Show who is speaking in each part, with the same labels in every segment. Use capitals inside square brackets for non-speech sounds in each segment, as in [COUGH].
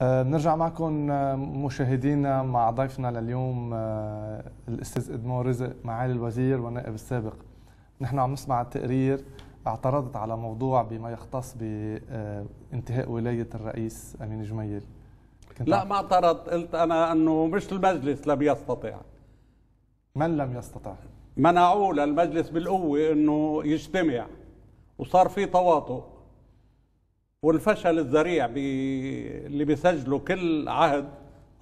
Speaker 1: بنرجع آه، معكم آه، مشاهدينا مع ضيفنا لليوم آه، الاستاذ ادمون رزق معالي الوزير والنائب السابق نحن عم نسمع التقرير اعترضت على موضوع بما يختص بانتهاء ولايه الرئيس امين جميل
Speaker 2: لا ما اعترضت قلت انا انه مش المجلس لم يستطع
Speaker 1: من لم يستطع
Speaker 2: منعوه للمجلس بالقوه انه يجتمع وصار في تواطؤ والفشل الذريع بي... اللي بيسجله كل عهد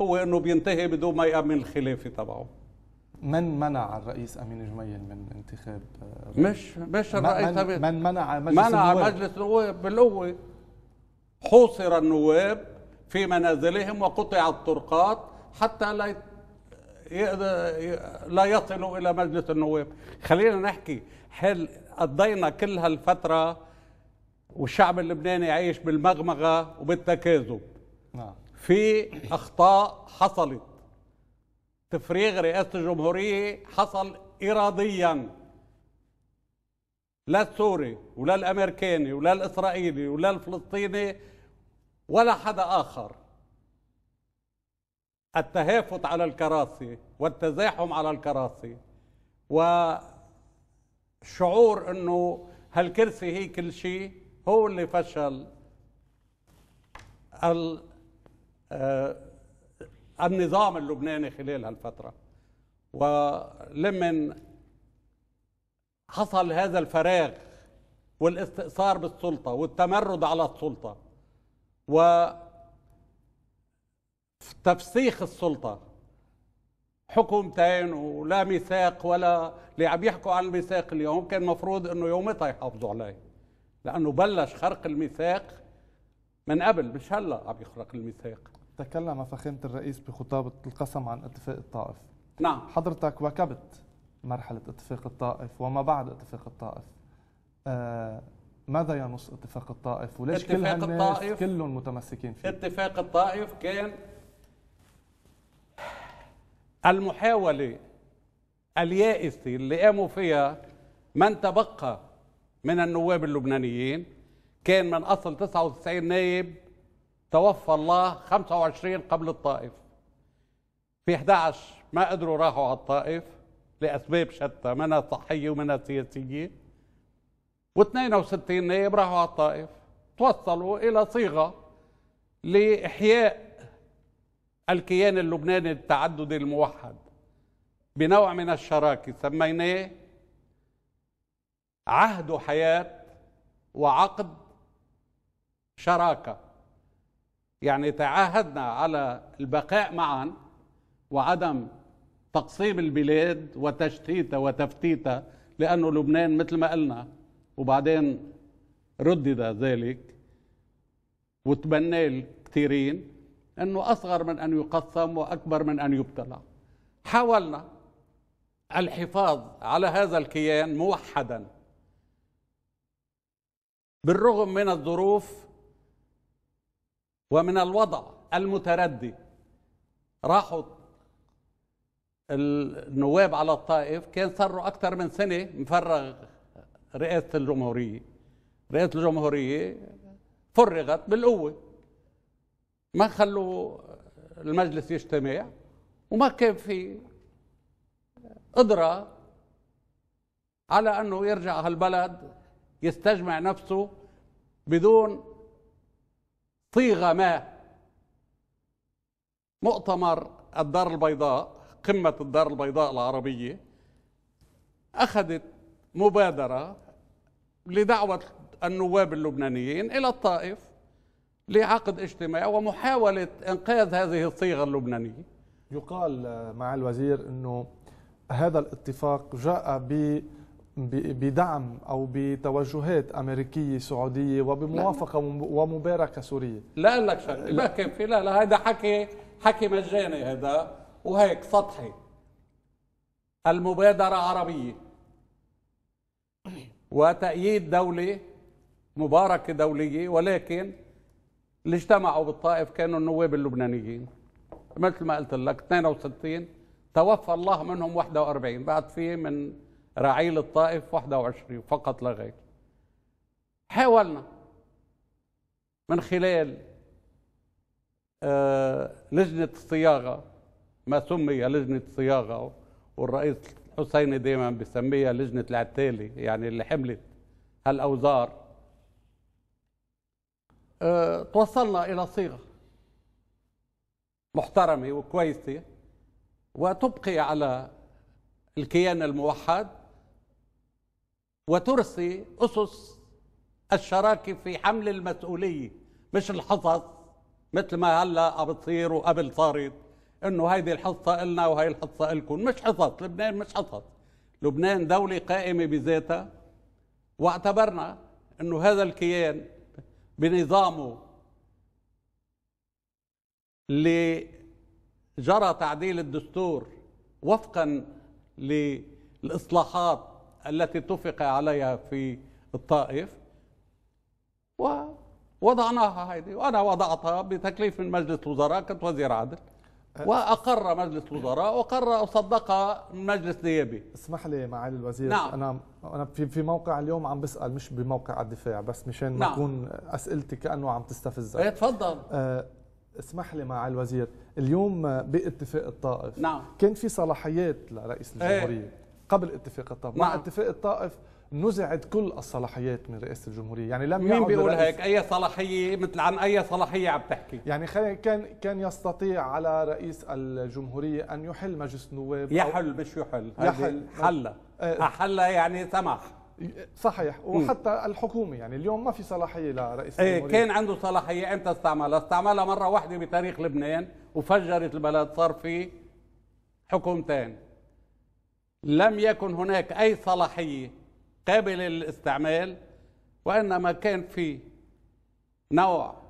Speaker 2: هو انه بينتهي بدون ما يامن الخلافه تبعه
Speaker 1: من منع الرئيس امين جميل من انتخاب مش مش الرئيس من, من
Speaker 2: منع مجلس منع النواب. مجلس النواب بالقوه حوصر النواب في منازلهم وقطع الطرقات حتى لا لا يصلوا الى مجلس النواب خلينا نحكي هل قضينا كل هالفتره والشعب اللبناني يعيش بالمغمغه وبالتكاذب نعم في اخطاء حصلت تفريغ رئاسه الجمهوريه حصل اراديا لا السوري ولا الامريكاني ولا الاسرائيلي ولا الفلسطيني ولا حدا اخر التهافت على الكراسي والتزاحم على الكراسي وشعور انه هالكرسي هي كل شيء هو اللي فشل آه، النظام اللبناني خلال هالفتره ولمن حصل هذا الفراغ والاستئثار بالسلطه والتمرد على السلطه و تفسيخ السلطه حكومتين ولا ميثاق ولا اللي عم يحكوا عن الميثاق اليوم كان المفروض انه يومتها يحافظوا عليه لأنه بلش خرق الميثاق من قبل مش هلا عم يخرق الميثاق
Speaker 1: تكلم فخامة الرئيس بخطابة القسم عن اتفاق الطائف نعم حضرتك واكبت مرحلة اتفاق الطائف وما بعد اتفاق الطائف آه ماذا ينص اتفاق الطائف وليش كل هالناس كلهم متمسكين فيه
Speaker 2: اتفاق الطائف كان المحاولة اليائسة اللي قاموا فيها من تبقى من النواب اللبنانيين كان من أصل 99 نايب توفى الله 25 قبل الطائف في 11 ما قدروا راحوا على الطائف لأسباب شتى منها صحية ومنها سياسية و62 نايب راحوا على الطائف توصلوا إلى صيغة لإحياء الكيان اللبناني التعددي الموحد بنوع من الشراكة سميناه عهد حياة وعقد شراكة يعني تعاهدنا على البقاء معا وعدم تقسيم البلاد وتشتيتها وتفتيتها لأنه لبنان مثل ما قلنا وبعدين ردد ذلك وتبناه الكثيرين أنه أصغر من أن يقسم وأكبر من أن يبتلع حاولنا الحفاظ على هذا الكيان موحدا بالرغم من الظروف ومن الوضع المتردي راحوا النواب على الطائف كان صاروا أكثر من سنة مفرغ رئاسة الجمهورية رئاسة الجمهورية فرغت بالقوة ما خلوا المجلس يجتمع وما كان في قدرة على أنه يرجع هالبلد يستجمع نفسه بدون صيغه ما مؤتمر الدار البيضاء قمه الدار البيضاء العربيه اخذت مبادره لدعوه النواب اللبنانيين الى الطائف لعقد اجتماع ومحاوله انقاذ هذه الصيغه اللبنانيه
Speaker 1: يقال مع الوزير انه هذا الاتفاق جاء ب بدعم او بتوجهات امريكيه سعوديه وبموافقه ومباركه سوريه
Speaker 2: لا لك شغله ما كان في لا لا هذا حكي حكي مجاني هذا وهيك سطحي المبادره عربيه وتأييد دولي مباركة دولية ولكن اللي اجتمعوا بالطائف كانوا النواب اللبنانيين مثل ما قلت لك 62 توفى الله منهم 41 بعد في من رعيل الطائف 21 فقط لا غير حاولنا من خلال آه، لجنة الصياغة ما سمي لجنة الصياغة والرئيس حسين دايما بسميها لجنة العتالي يعني اللي حملت هالأوزار آه، توصلنا إلى صيغة محترمة وكويسة وتبقي على الكيان الموحد وترسي أسس الشراكة في حمل المسؤولية مش الحصص مثل ما هلا عم بتصير وقبل صارت انه هيدي الحصه النا وهي الحصه الكم مش حصص لبنان مش حصص لبنان دوله قائمه بذاتها واعتبرنا انه هذا الكيان بنظامه اللي جرى تعديل الدستور وفقا للاصلاحات التي اتفق عليها في الطائف ووضعناها هذه وأنا وضعتها بتكليف من مجلس الوزراء كنت وزير عدل واقر مجلس الوزراء وقر وصدق مجلس نيابي
Speaker 1: اسمح لي معالي الوزير نعم. انا انا في في موقع اليوم عم بسال مش بموقع الدفاع بس مشان نعم. ما تكون اسئلتي كانه عم تستفزك ايه تفضل أه اسمح لي معالي الوزير اليوم باتفاق الطائف نعم. كان في صلاحيات لرئيس إيه. الجمهوريه ايه. قبل اتفاق الطائف مع نعم. اتفاق الطائف نزعت كل الصلاحيات من رئاسه
Speaker 2: الجمهوريه يعني لم مين بيقول هيك اي صلاحيه مثل عن اي صلاحيه عم تحكي يعني كان
Speaker 1: كان يستطيع على رئيس الجمهوريه ان يحل مجلس النواب يحل مش يحل يحل حل
Speaker 2: أه. حل يعني سمح صحيح وحتى
Speaker 1: الحكومه يعني اليوم ما في صلاحيه لرئيس إيه، الجمهوريه كان
Speaker 2: عنده صلاحيه امتى استعملها استعملها مره واحده بتاريخ لبنان وفجرت البلد صار في حكومتين لم يكن هناك أي صلاحية قابلة للاستعمال وإنما كان في نوع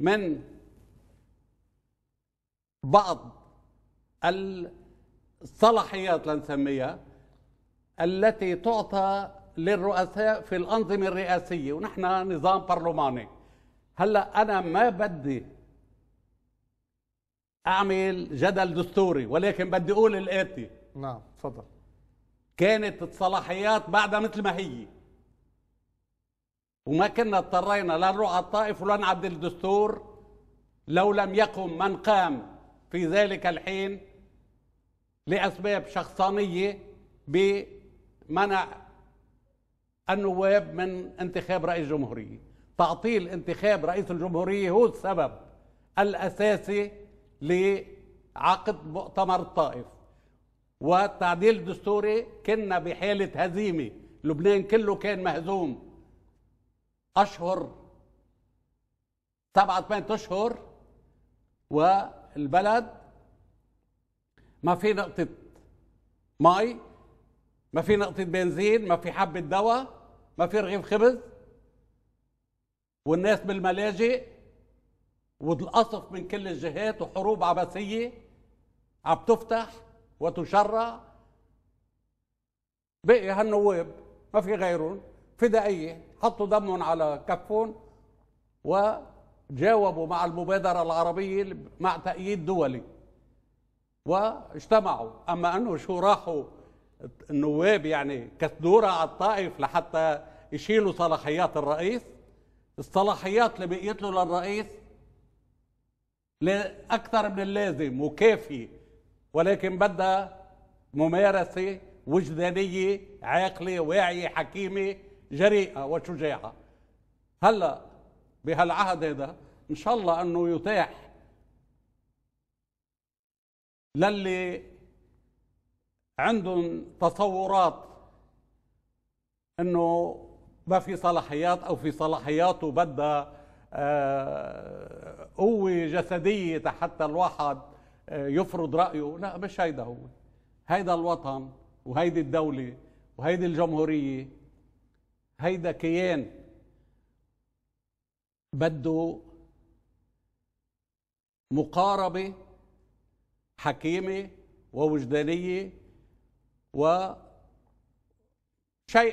Speaker 2: من بعض الصلاحيات لنسميها التي تعطى للرؤساء في الأنظمة الرئاسية ونحن نظام برلماني هلا أنا ما بدي أعمل جدل دستوري ولكن بدي أقول الآتي نعم تفضل كانت الصلاحيات بعدها مثل ما هي وما كنا اضطرينا لا نروح على الطائف ولا نعدل الدستور لو لم يقم من قام في ذلك الحين لأسباب شخصانية بمنع النواب من انتخاب رئيس جمهورية تعطيل انتخاب رئيس الجمهورية هو السبب الأساسي لعقد مؤتمر الطائف والتعديل الدستوري كنا بحالة هزيمة لبنان كله كان مهزوم أشهر سبعة ثمان أشهر والبلد ما في نقطة مي ما في نقطة بنزين ما في حبة دواء ما في رغيف خبز والناس بالملاجئ والقصف من كل الجهات وحروب عبثية عم تفتح وتشرع بقي هالنواب ما في غيرهم فدائية حطوا دمهم على كفهم وجاوبوا مع المبادرة العربية مع تأييد دولي واجتمعوا أما أنه شو راحوا النواب يعني كثدورة على الطائف لحتى يشيلوا صلاحيات الرئيس الصلاحيات اللي بقيت له للرئيس لأكثر من اللازم وكافية ولكن بدها ممارسة وجدانية عاقلة واعية حكيمة جريئة وشجاعة هلا بهالعهد هذا ان شاء الله انه يتاح للي عندهم تصورات انه ما في صلاحيات او في صلاحيات وبدها آه، قوه جسديه حتى الواحد يفرض رايه لا مش هيدا هو هيدا الوطن وهيدي الدوله وهيدي الجمهوريه هيدا كيان بده مقاربه حكيمه ووجدانيه وشيء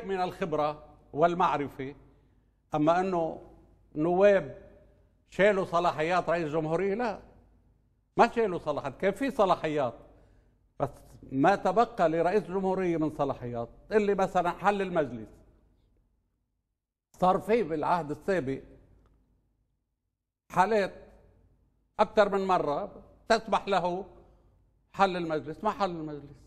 Speaker 2: من الخبره والمعرفه اما انه نواب شالوا صلاحيات رئيس الجمهوريه لا ما له صلاحيات كان في صلاحيات بس ما تبقى لرئيس الجمهورية من صلاحيات اللي مثلا حل المجلس صار في بالعهد السابق حالات أكثر من مرة تسمح له حل المجلس ما حل المجلس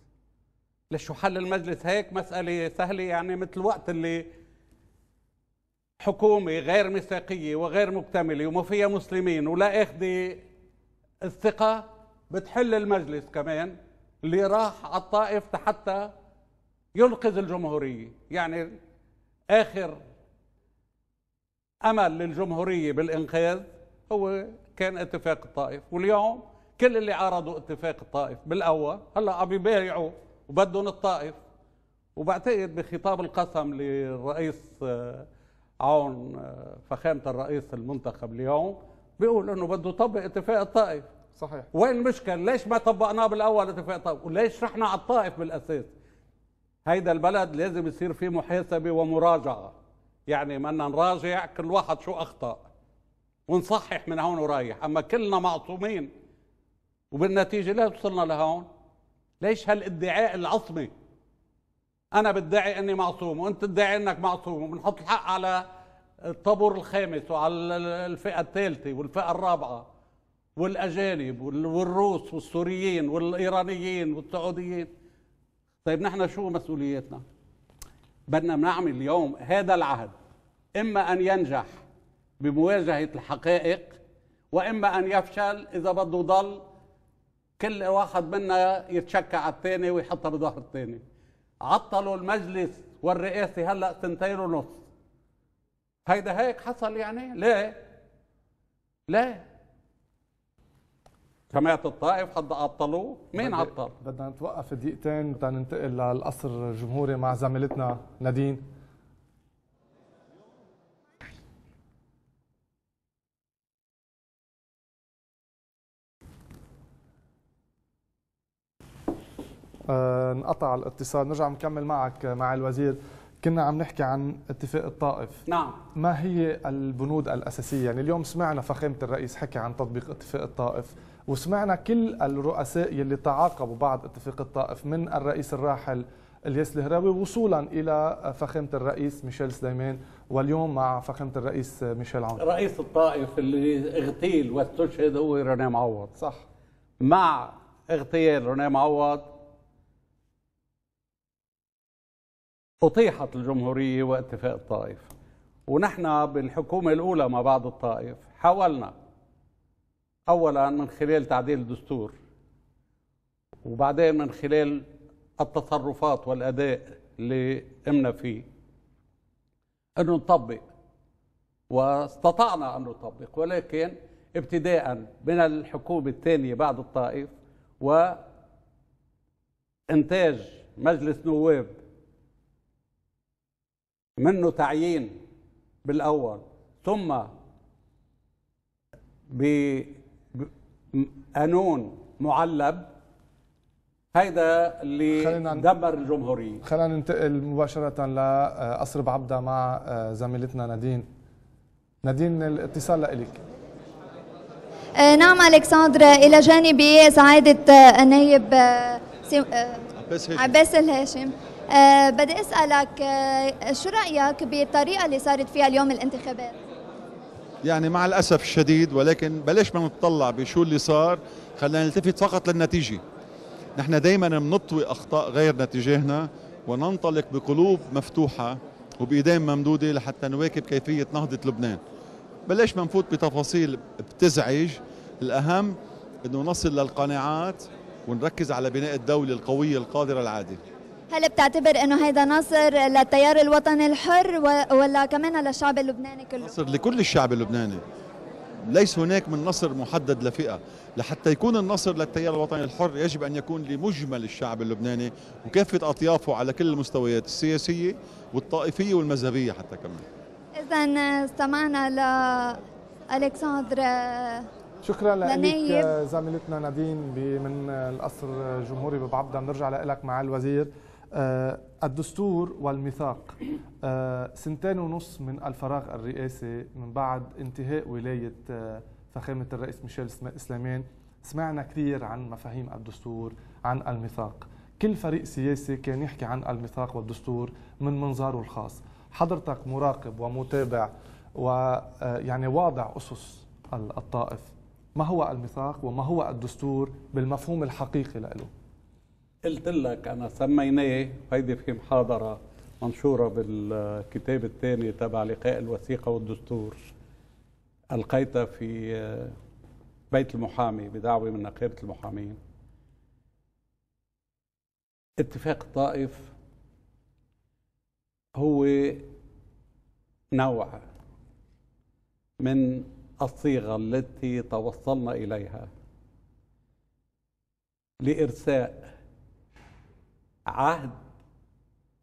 Speaker 2: ليش حل المجلس هيك مسألة سهلة يعني مثل الوقت اللي حكومة غير ميثاقية وغير مكتملة وما فيها مسلمين ولا أخذة الثقة بتحل المجلس كمان اللي راح على الطائف حتى ينقذ الجمهورية يعني آخر أمل للجمهورية بالإنقاذ هو كان اتفاق الطائف واليوم كل اللي عارضوا اتفاق الطائف بالأول هلا عم يبايعوا وبدهم الطائف وبعتقد بخطاب القسم للرئيس آه، عون آه، فخامة الرئيس المنتخب اليوم بيقول انه بده يطبق اتفاق الطائف صحيح وين المشكله ليش ما طبقناه بالاول اتفاق الطائف وليش رحنا على الطائف بالاساس هيدا البلد لازم يصير فيه محاسبه ومراجعه يعني بدنا نراجع كل واحد شو اخطا ونصحح من هون ورايح اما كلنا معصومين وبالنتيجه ليش وصلنا لهون ليش هالادعاء العصمي انا بدعي اني معصوم وانت تدعي انك معصوم وبنحط الحق على الطابور الخامس وعلى الفئة الثالثة والفئة الرابعة والأجانب والروس والسوريين والإيرانيين والسعوديين طيب نحن شو مسؤوليتنا بدنا نعمل اليوم هذا العهد إما أن ينجح بمواجهة الحقائق وإما أن يفشل إذا بده ضل كل واحد منا يتشكى على الثاني ويحطها بظهر الثاني عطلوا المجلس والرئاسة هلأ سنتين ونص هيدا هيك حصل يعني ليه؟ ليه؟ جماعة الطائف حد عطلوه مين عطل؟
Speaker 1: بدنا نتوقف دقيقتين تننتقل للقصر الجمهوري مع زميلتنا نادين آه، انقطع الاتصال نرجع نكمل معك مع الوزير كنا عم نحكي عن اتفاق الطائف نعم ما هي البنود الأساسية يعني اليوم سمعنا فخامة الرئيس حكي عن تطبيق اتفاق الطائف وسمعنا كل الرؤساء يلي تعاقبوا بعد اتفاق الطائف من الرئيس الراحل الياس الهراوي وصولا الى فخامه الرئيس ميشيل سليمان واليوم مع فخامه الرئيس ميشيل عون رئيس
Speaker 2: الطائف اللي اغتيل واستشهد هو رنا معوض صح مع اغتيال رنا معوض أطيحت الجمهورية واتفاق الطائف ونحن بالحكومة الأولى ما بعد الطائف حاولنا أولا من خلال تعديل الدستور وبعدين من خلال التصرفات والأداء اللي قمنا فيه أنه نطبق واستطعنا أن نطبق ولكن ابتداء من الحكومة الثانية بعد الطائف وإنتاج مجلس نواب منه تعيين بالاول ثم بقانون معلب هيدا اللي دمر الجمهوريه
Speaker 1: خلينا ننتقل مباشره لقصر آه، عبده مع آه، زميلتنا نادين نادين الاتصال لإلك
Speaker 3: آه، نعم الكسندر الى جانبي سعاده النائب عباس الهاشم أه بدي اسالك أه شو رايك بالطريقه اللي صارت فيها اليوم الانتخابات؟
Speaker 2: يعني مع الاسف الشديد ولكن بلاش ما نتطلع بشو اللي صار خلينا نلتفت فقط للنتيجه. نحن دائما بنطوي اخطاء غيرنا تجاهنا وننطلق بقلوب مفتوحه وبايدين ممدوده لحتى نواكب كيفيه نهضه لبنان. بلاش ما نفوت بتفاصيل بتزعج، الاهم انه نصل للقناعات ونركز على بناء الدوله القويه القادره العادله.
Speaker 3: هل بتعتبر انه هيدا نصر للتيار الوطني الحر ولا كمان للشعب اللبناني كله؟
Speaker 2: نصر لكل الشعب اللبناني ليس هناك من نصر محدد لفئة لحتى يكون النصر للتيار الوطني الحر يجب أن يكون لمجمل الشعب اللبناني وكافة أطيافه على كل المستويات السياسية والطائفية والمذهبية حتى كمان
Speaker 3: إذا استمعنا لألكسندر آه، شكرا لك
Speaker 1: زميلتنا نادين من القصر الجمهوري ببعبدا بنرجع لك مع الوزير آه، الدستور والميثاق آه، سنتين ونص من الفراغ الرئاسي من بعد انتهاء ولاية آه، فخامة الرئيس ميشيل سليمان سمعنا كثير عن مفاهيم الدستور عن الميثاق كل فريق سياسي كان يحكي عن الميثاق والدستور من منظاره الخاص حضرتك مراقب ومتابع ويعني واضع أسس الطائف ما هو الميثاق وما هو الدستور بالمفهوم الحقيقي له
Speaker 2: قلت لك انا سميناه هيدي في محاضره منشوره بالكتاب الثاني تبع لقاء الوثيقه والدستور القيتها في بيت المحامي بدعوه من نقابه المحامين اتفاق الطائف هو نوع من الصيغه التي توصلنا اليها لارساء عهد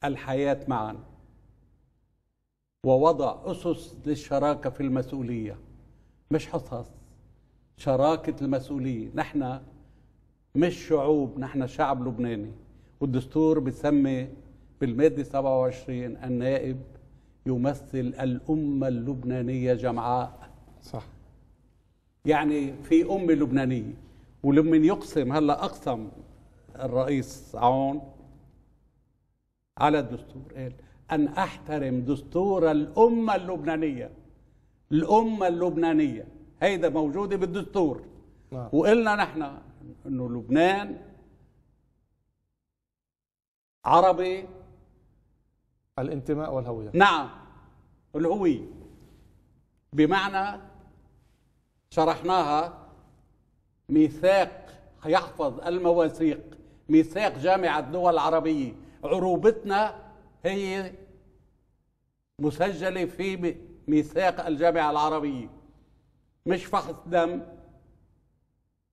Speaker 2: الحياه معا ووضع اسس للشراكه في المسؤوليه مش حصص شراكه المسؤوليه نحن مش شعوب نحن شعب لبناني والدستور بيسمي بالماده 27 النائب يمثل الامه اللبنانيه جمعاء صح يعني في امه لبنانيه ولمن يقسم هلا اقسم الرئيس عون على الدستور قال أن أحترم دستور الأمة اللبنانية الأمة اللبنانية هيدا موجودة بالدستور نعم. وقلنا نحن أنه لبنان عربي الانتماء والهوية نعم الهوية بمعنى شرحناها ميثاق يحفظ المواثيق ميثاق جامعة الدول العربية عروبتنا هي مسجلة في ميثاق الجامعة العربية مش فحص دم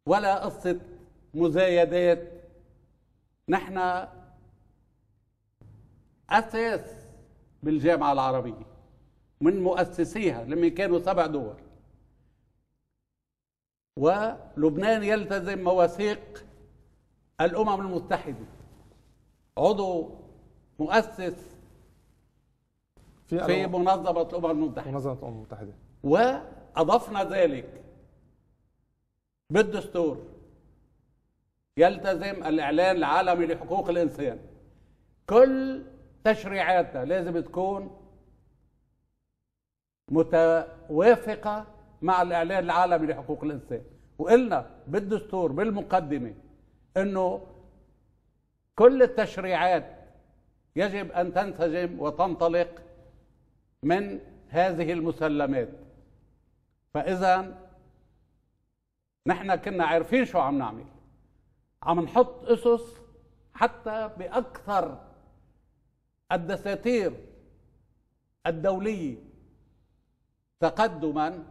Speaker 2: ولا قصة مزايدات نحن أساس بالجامعة العربية من مؤسسيها لما كانوا سبع دول ولبنان يلتزم مواثيق الأمم المتحدة عضو مؤسس في, في منظمة الأمم المتحدة
Speaker 1: منظمة الأمم المتحدة
Speaker 2: وأضفنا ذلك بالدستور يلتزم الإعلان العالمي لحقوق الإنسان كل تشريعاتنا لازم تكون متوافقة مع الإعلان العالمي لحقوق الإنسان وقلنا بالدستور بالمقدمة أنه كل التشريعات يجب ان تنسجم وتنطلق من هذه المسلمات فاذا نحن كنا عارفين شو عم نعمل عم نحط اسس حتى باكثر الدساتير الدوليه تقدما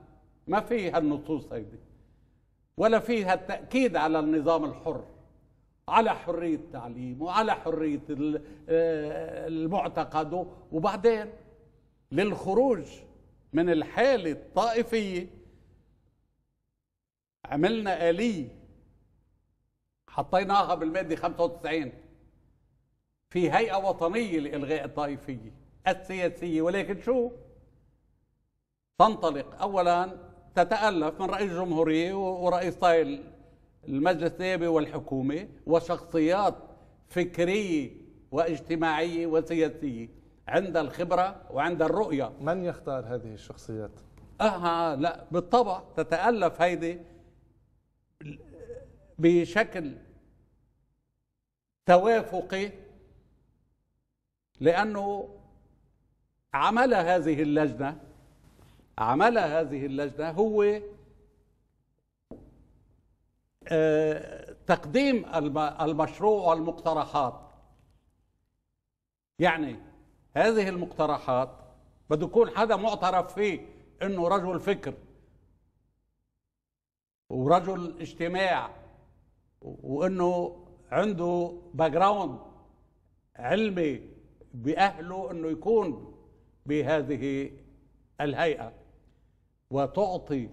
Speaker 2: ما فيها النصوص هيدي ولا فيها التاكيد على النظام الحر على حرية التعليم وعلى حرية آه، المعتقد وبعدين للخروج من الحالة الطائفية عملنا آلية حطيناها بالمادة 95 في هيئة وطنية لإلغاء الطائفية السياسية ولكن شو؟ تنطلق أولا تتألف من رئيس جمهورية ورئيس طائل المجلس النيابي والحكومة وشخصيات فكرية واجتماعية وسياسية عند الخبرة وعند الرؤية
Speaker 1: من يختار هذه الشخصيات؟
Speaker 2: أها لا بالطبع تتألف هيدي بشكل توافقي لأنه عمل هذه اللجنة عمل هذه اللجنة هو آه، تقديم المشروع والمقترحات يعني هذه المقترحات بده يكون حدا معترف فيه انه رجل فكر ورجل اجتماع وانه عنده باك جراوند علمي باهله انه يكون بهذه الهيئه وتعطي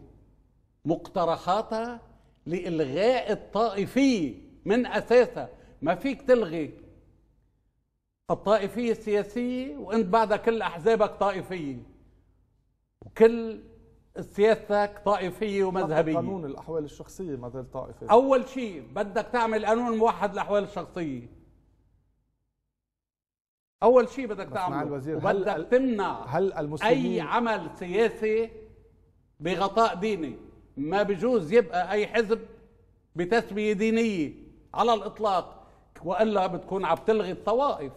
Speaker 2: مقترحاتها لإلغاء الطائفية من أساسها ما فيك تلغي الطائفية السياسية وأنت بعدها كل أحزابك طائفية وكل سياستك طائفية ومذهبية قانون الأحوال الشخصية ما زال طائفي أول شيء بدك تعمل قانون موحد للأحوال الشخصية أول شيء بدك تعمله بدك تمنع هل المسلمين أي عمل سياسي بغطاء ديني ما بجوز يبقى اي حزب بتسميه دينيه على الاطلاق والا بتكون عم تلغي الطوائف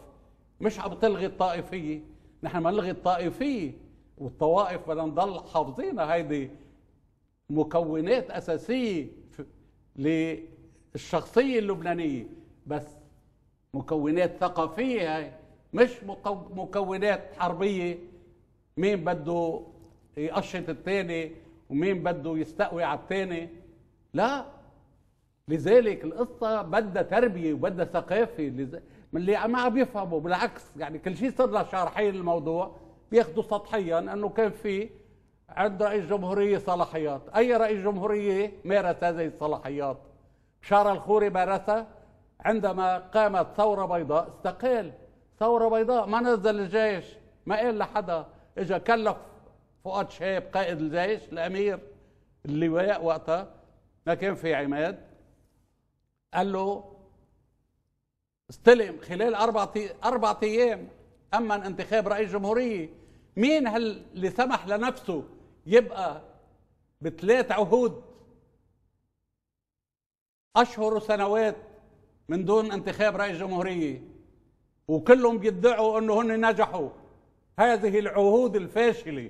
Speaker 2: مش عم تلغي الطائفيه نحن ما نلغي الطائفيه والطوائف بدنا نضل حافظينها هيدي مكونات اساسيه للشخصيه اللبنانيه بس مكونات ثقافيه هي مش مكونات حربيه مين بده يقشط الثاني ومين بده يستقوي على الثاني لا لذلك القصة بدها تربية وبدها ثقافة من اللي ما عم يفهموا بالعكس يعني كل شيء صرنا شارحين الموضوع بياخذوا سطحيا انه كان في عند رئيس جمهورية صلاحيات أي رئيس جمهورية مارس هذه الصلاحيات بشارة الخوري مارسها عندما قامت ثورة بيضاء استقال ثورة بيضاء ما نزل الجيش ما قال لحدا إجا كلف فؤاد شايب قائد الجيش الامير اللواء وقتها ما كان في عماد قال له استلم خلال اربع اربع ايام اما انتخاب رئيس جمهوريه مين هل اللي سمح لنفسه يبقى بثلاث عهود اشهر وسنوات من دون انتخاب رئيس جمهوريه وكلهم بيدعوا انه هن نجحوا هذه العهود الفاشله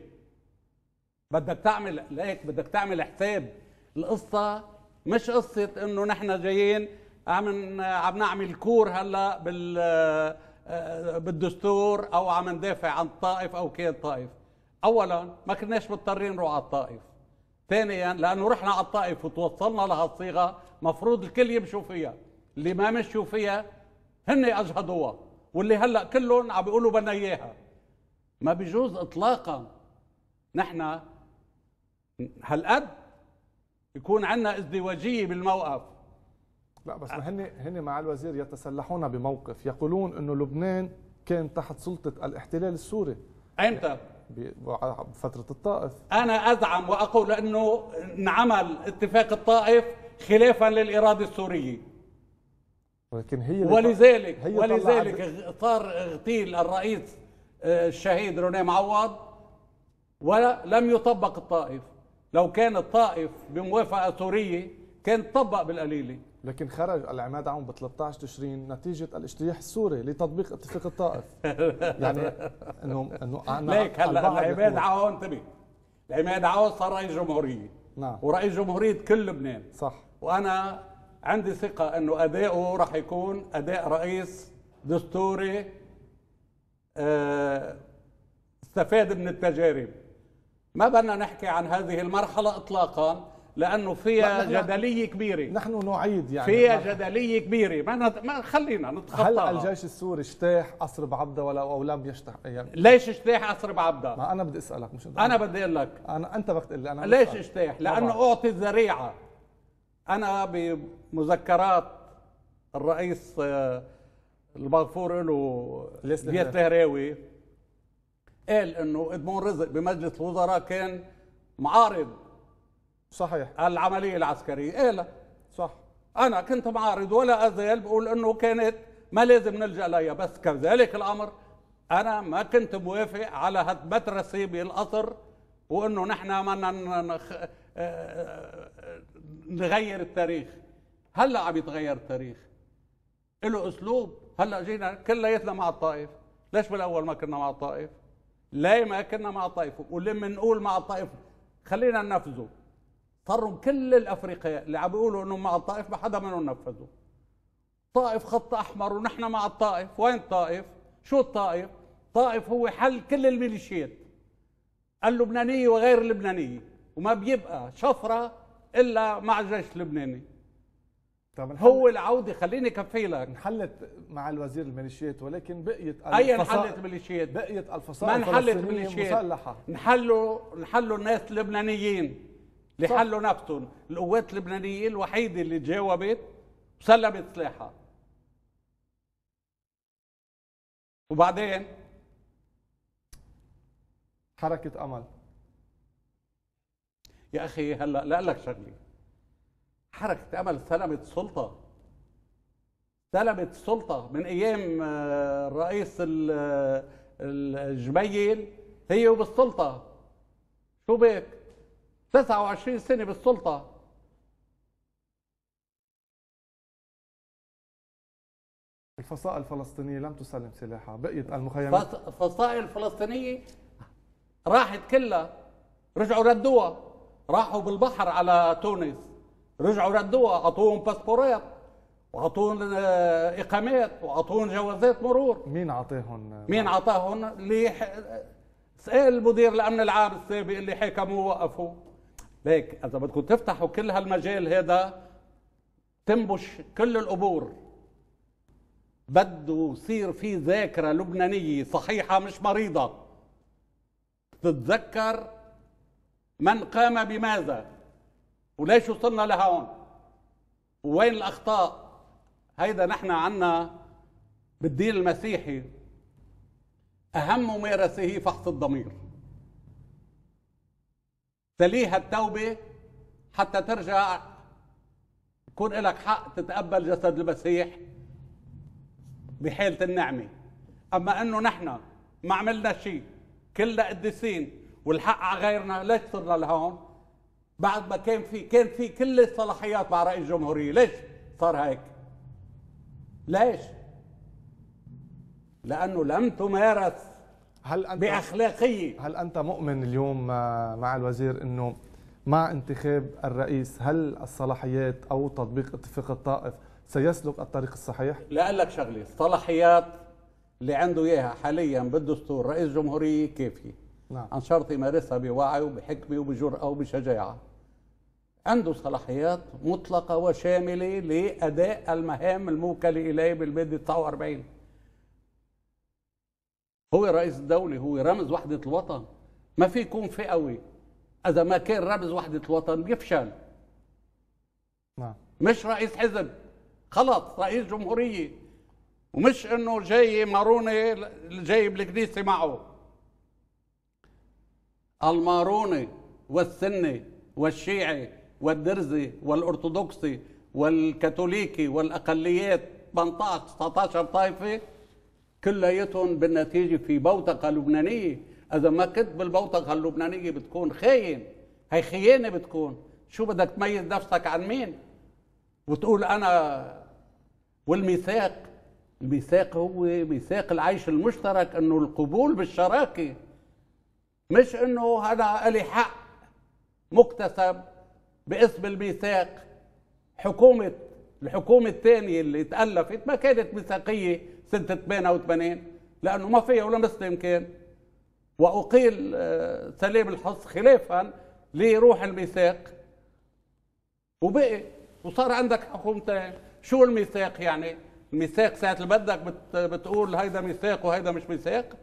Speaker 2: بدك تعمل ليك بدك تعمل حساب القصه مش قصه انه نحن جايين عم عم نعمل كور هلا بال آه، بالدستور او عم ندافع عن الطائف او كان طائف اولا ما كناش مضطرين نروح على الطائف ثانيا لانه رحنا على الطائف وتوصلنا لها الصيغه مفروض الكل يمشوا فيها اللي ما مشوا فيها هن اجهضوها واللي هلا كلهم عم بيقولوا بدنا اياها ما بيجوز اطلاقا نحن هالقد يكون عندنا ازدواجيه بالموقف
Speaker 1: لا بس ما هن هن مع الوزير يتسلحون بموقف يقولون انه لبنان كان تحت سلطه الاحتلال السوري
Speaker 2: امتى بفتره الطائف انا ازعم واقول انه انعمل اتفاق الطائف خلافا للاراده السوريه ولكن هي ولذلك هي ولذلك صار اغتيل الرئيس آه، الشهيد روني معوض ولم يطبق الطائف لو كان الطائف بموافقه سوريه كان طبق بالقليله
Speaker 1: لكن خرج العماد عون ب 13 تشرين نتيجه الاجتياح السوري لتطبيق اتفاق الطائف [LAUGHS] يعني انه انه ليك هلا العماد
Speaker 2: عون انتبه العماد عون صار رئيس جمهوريه نعم ورئيس جمهوريه كل لبنان صح وانا عندي ثقه انه اداؤه راح يكون اداء رئيس دستوري آه، استفاد من التجارب ما بدنا نحكي عن هذه المرحلة إطلاقا لأنه فيها جدلية كبيرة نحن نعيد يعني فيها جدلية كبيرة ما, ما خلينا نتخطاها هل الجيش
Speaker 1: السوري اجتاح قصر بعبدة ولا أو لم يجتاح يعني ليش اجتاح قصر بعبدة؟ ما أنا بدي أسألك مش أنا, أنا بدي أقول لك أنا أنت بدك تقول لي أنا ليش اجتاح؟ لأنه
Speaker 2: أعطي الذريعة أنا بمذكرات الرئيس آه، المغفور له ليث الهراوي قال انه ادمون رزق بمجلس الوزراء كان معارض صحيح العمليه العسكريه قال صح انا كنت معارض ولا ازال بقول انه كانت ما لازم نلجا لها بس كذلك الامر انا ما كنت موافق على هالمدرسه بالقصر وانه نحن ما نخ... آه، آه، نغير التاريخ هلا عم يتغير التاريخ له اسلوب هلا جينا كلياتنا مع الطائف ليش بالاول ما كنا مع الطائف لا كنا مع طائفه ولما نقول مع طائفهم خلينا ننفذه اضطروا كل الافريقيا اللي عم بيقولوا انهم مع الطائف ما حدا منهم نفذوا طائف خط احمر ونحن مع الطائف وين الطائف شو الطائف طائف هو حل كل الميليشيات اللبنانيه وغير اللبنانيه وما بيبقى شفره الا مع الجيش اللبناني طب هو العوده خليني لك انحلت مع الوزير الميليشيات ولكن بقيت اي انحلت ميليشيات بقيت الفصائل ما انحلت ميليشيات مسلحه انحلوا انحلوا الناس اللبنانيين اللي حلوا نفسهم القوات اللبنانيه الوحيده اللي جاوبت وسلمت سلاحها وبعدين
Speaker 1: حركه امل
Speaker 2: يا اخي هلا لا لك شغله حركة أمل سلمت سلطة سلمت سلطة من أيام آه، الرئيس آه، الجميل هي وبالسلطة شو بك 29 سنة بالسلطة
Speaker 1: الفصائل الفلسطينية لم تسلم
Speaker 2: سلاحها بقيت المخيمات الفصائل الفلسطينية راحت كلها رجعوا ردوها راحوا بالبحر على تونس رجعوا ردوها اعطوهم باسبورات واعطوهم آه، اقامات واعطوهم جوازات مرور مين عطاهم مين عطاهم اللي سال مدير الامن العام السابق اللي حكموا ووقفوه ليك اذا بدكم تفتحوا كل هالمجال هذا تنبش كل القبور بده يصير في ذاكره لبنانيه صحيحه مش مريضه تتذكر من قام بماذا وليش وصلنا لهون وين الأخطاء هيدا نحن عنا بالدين المسيحي أهم ممارسه هي فحص الضمير تليها التوبة حتى ترجع يكون لك حق تتقبل جسد المسيح بحالة النعمة أما أنه نحن ما عملنا شيء كلنا قديسين والحق على غيرنا ليش صرنا لهون بعد ما كان في كان في كل الصلاحيات مع رئيس الجمهوريه ليش صار هيك ليش لانه لم تمارس هل أنت باخلاقيه هل انت
Speaker 1: مؤمن اليوم مع الوزير انه مع انتخاب الرئيس هل الصلاحيات او تطبيق اتفاق الطائف سيسلك الطريق الصحيح؟
Speaker 2: لاقول لك شغله، الصلاحيات اللي عنده اياها حاليا بالدستور رئيس جمهوريه كافيه. نعم. عن شرط يمارسها بوعي وبحكمة وبجرأة وبشجاعة عنده صلاحيات مطلقة وشاملة لأداء المهام الموكلة إليه بالمادة 49 هو رئيس الدولة هو رمز وحدة الوطن ما في يكون فئوي إذا ما كان رمز وحدة الوطن بيفشل نعم. مش رئيس حزب خلص رئيس جمهورية ومش انه جاي ماروني جايب الكنيسة معه الماروني والسني والشيعي والدرزي والأرثوذكسي والكاثوليكي والأقليات 18 19 طائفة كليتهم بالنتيجة في بوتقة لبنانية إذا ما كنت بالبوتقة اللبنانية بتكون خاين هي خيانة بتكون شو بدك تميز نفسك عن مين وتقول أنا والميثاق الميثاق هو ميثاق العيش المشترك أنه القبول بالشراكة مش انه هذا لي حق مكتسب باسم الميثاق حكومه الحكومه الثانيه اللي تألفت ما كانت ميثاقيه سنه 88 لانه ما فيها ولا مسلم كان واقيل آه، سليم الحص خلافا لروح الميثاق وبقي وصار عندك حكومتين شو الميثاق يعني الميثاق ساعه اللي بدك بتقول هيدا ميثاق وهيدا مش ميثاق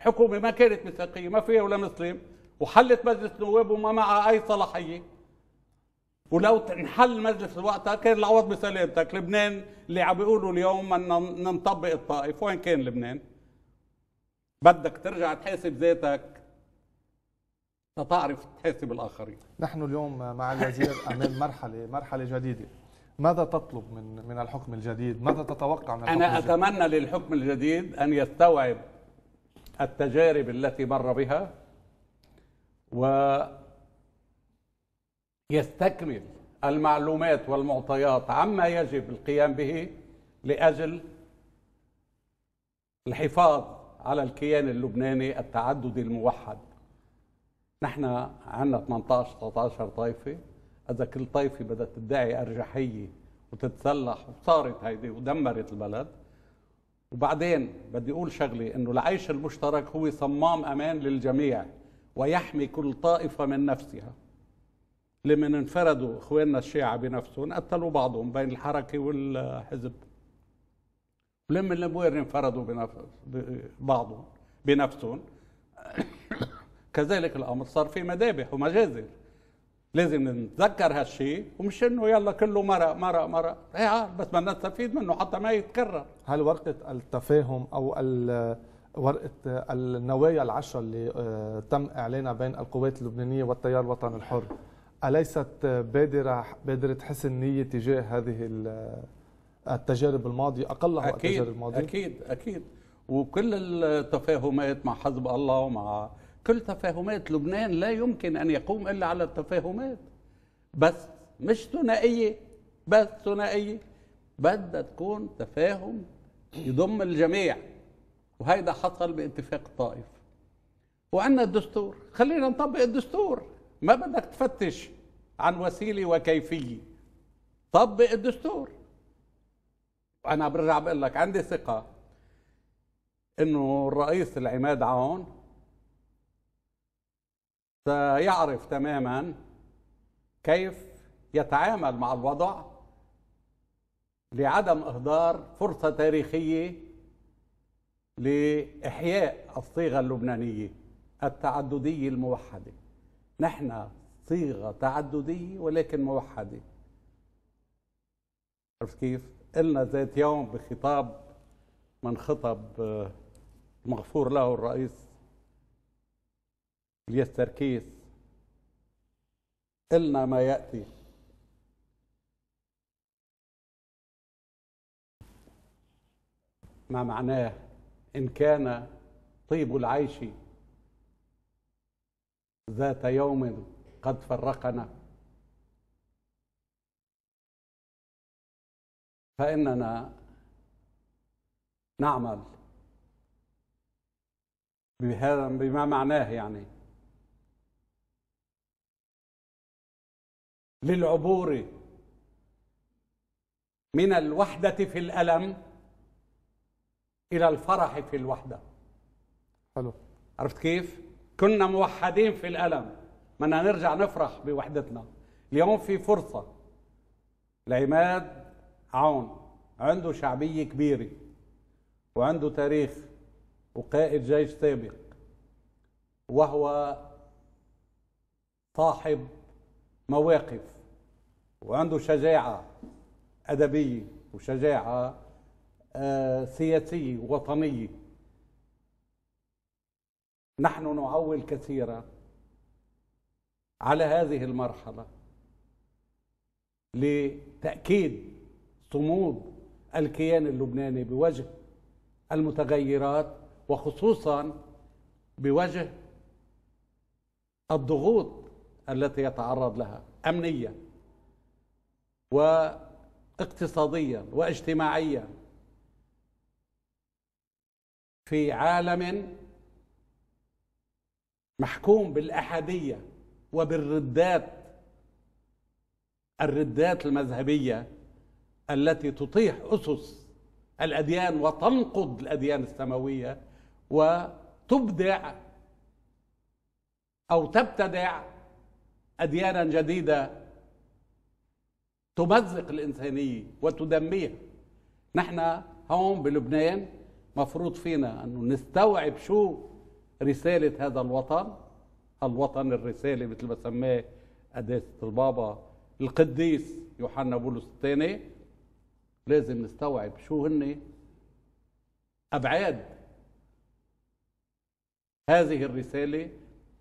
Speaker 2: حكومه ما كانت ميثاقيه ما فيها ولا مسلم وحلت مجلس النواب وما معها اي صلاحيه ولو انحل مجلس وقتها كان العوض بسلامتك لبنان اللي عم بيقولوا اليوم بدنا نطبق الطائف وين كان لبنان بدك ترجع تحاسب ذاتك تتعرف تحاسب الاخرين
Speaker 1: نحن اليوم مع الوزير [LAUGHS] امام مرحله مرحله جديده ماذا تطلب من من الحكم الجديد؟ ماذا تتوقع من الحكم انا الجديد؟ اتمنى
Speaker 2: للحكم الجديد ان يستوعب التجارب التي مر بها ويستكمل المعلومات والمعطيات عما يجب القيام به لاجل الحفاظ على الكيان اللبناني التعددي الموحد نحن عندنا 18 19 طائفه اذا كل طائفه بدها تدعي ارجحيه وتتسلح وصارت هيدي ودمرت البلد وبعدين بدي اقول شغله انه العيش المشترك هو صمام امان للجميع ويحمي كل طائفه من نفسها لمن انفردوا اخواننا الشيعه بنفسهم قتلوا بعضهم بين الحركه والحزب ولمن النبوير انفردوا بنفس بعضهم بنفسهم [COUGHS] كذلك الامر صار في مذابح ومجازر لازم نتذكر هالشيء ومش انه يلا كله مرق مرق مرق ايه آه، بس بدنا نستفيد منه حتى ما يتكرر
Speaker 1: هل ورقه التفاهم او ورقه النوايا العشره اللي آه، تم اعلانها بين القوات اللبنانيه والتيار الوطني الحر اليست بادره بادره حسن نيه تجاه هذه التجارب الماضيه اقلها التجارب الماضيه اكيد
Speaker 2: اكيد وكل التفاهمات مع حزب الله ومع كل تفاهمات لبنان لا يمكن أن يقوم إلا على التفاهمات بس مش ثنائية بس ثنائية بدها تكون تفاهم يضم الجميع وهيدا حصل باتفاق طائف وعندنا الدستور خلينا نطبق الدستور ما بدك تفتش عن وسيلة وكيفية طبق الدستور وأنا برجع بقول لك عندي ثقة إنه الرئيس العماد عون سيعرف تماما كيف يتعامل مع الوضع لعدم اهدار فرصه تاريخيه لاحياء الصيغه اللبنانيه التعدديه الموحده نحن صيغه تعدديه ولكن موحده عرفت كيف؟ قلنا ذات يوم بخطاب من خطب آه، مغفور له الرئيس الياس تركيس إلنا ما يأتي ما معناه إن كان طيب العيش ذات يوم قد فرقنا فإننا نعمل بهذا بما معناه يعني للعبور من الوحدة في الألم إلى الفرح في الوحدة حلو عرفت كيف؟ كنا موحدين في الألم بدنا نرجع نفرح بوحدتنا اليوم في فرصة لعماد عون عنده شعبية كبيرة وعنده تاريخ وقائد جيش سابق وهو صاحب مواقف وعنده شجاعة أدبية وشجاعة آه، سياسية ووطنية نحن نعول كثيرا على هذه المرحلة لتأكيد صمود الكيان اللبناني بوجه المتغيرات وخصوصا بوجه الضغوط التي يتعرض لها امنيا واقتصاديا واجتماعيا في عالم محكوم بالاحاديه وبالردات الردات المذهبيه التي تطيح اسس الاديان وتنقض الاديان السماويه وتبدع او تبتدع أديانا جديدة تمزق الإنسانية وتدميها نحن هون بلبنان مفروض فينا أن نستوعب شو رسالة هذا الوطن الوطن الرسالة مثل ما سماه قداسة البابا القديس يوحنا بولس الثاني لازم نستوعب شو هن أبعاد هذه الرسالة